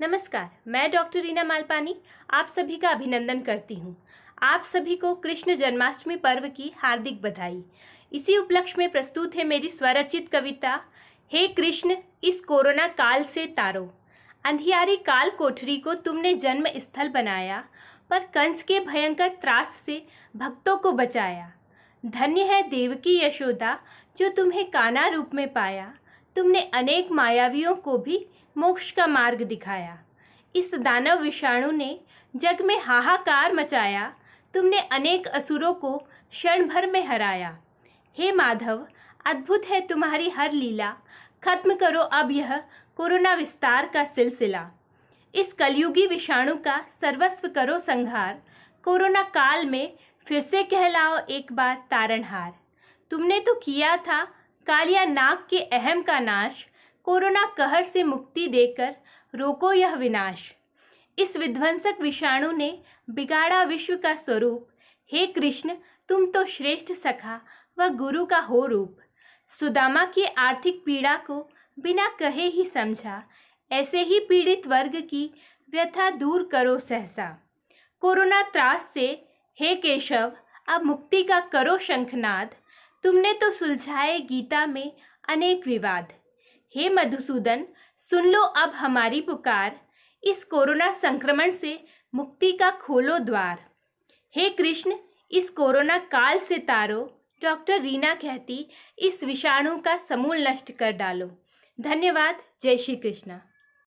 नमस्कार मैं डॉक्टर रीना मालपानी आप सभी का अभिनंदन करती हूँ आप सभी को कृष्ण जन्माष्टमी पर्व की हार्दिक बधाई इसी उपलक्ष्य में प्रस्तुत है मेरी स्वरचित कविता हे कृष्ण इस कोरोना काल से तारो अंधियारी काल कोठरी को तुमने जन्म स्थल बनाया पर कंस के भयंकर त्रास से भक्तों को बचाया धन्य है देव की यशोदा जो तुम्हें काना रूप में पाया तुमने अनेक मायावियों को भी मोक्ष का मार्ग दिखाया इस दानव विषाणु ने जग में हाहाकार मचाया तुमने अनेक असुरों को क्षण भर में हराया हे माधव अद्भुत है तुम्हारी हर लीला खत्म करो अब यह कोरोना विस्तार का सिलसिला इस कलयुगी विषाणु का सर्वस्व करो संहार कोरोना काल में फिर से कहलाओ एक बार तारणहार तुमने तो किया था कालिया नाग के अहम का नाश कोरोना कहर से मुक्ति देकर रोको यह विनाश इस विध्वंसक विषाणु ने बिगाड़ा विश्व का स्वरूप हे कृष्ण तुम तो श्रेष्ठ सखा व गुरु का हो रूप सुदामा की आर्थिक पीड़ा को बिना कहे ही समझा ऐसे ही पीड़ित वर्ग की व्यथा दूर करो सहसा कोरोना त्रास से हे केशव अब मुक्ति का करो शंखनाद तुमने तो सुलझाए गीता में अनेक विवाद हे मधुसूदन सुन लो अब हमारी पुकार इस कोरोना संक्रमण से मुक्ति का खोलो द्वार हे कृष्ण इस कोरोना काल से तारो डॉक्टर रीना कहती इस विषाणु का समूल नष्ट कर डालो धन्यवाद जय श्री कृष्णा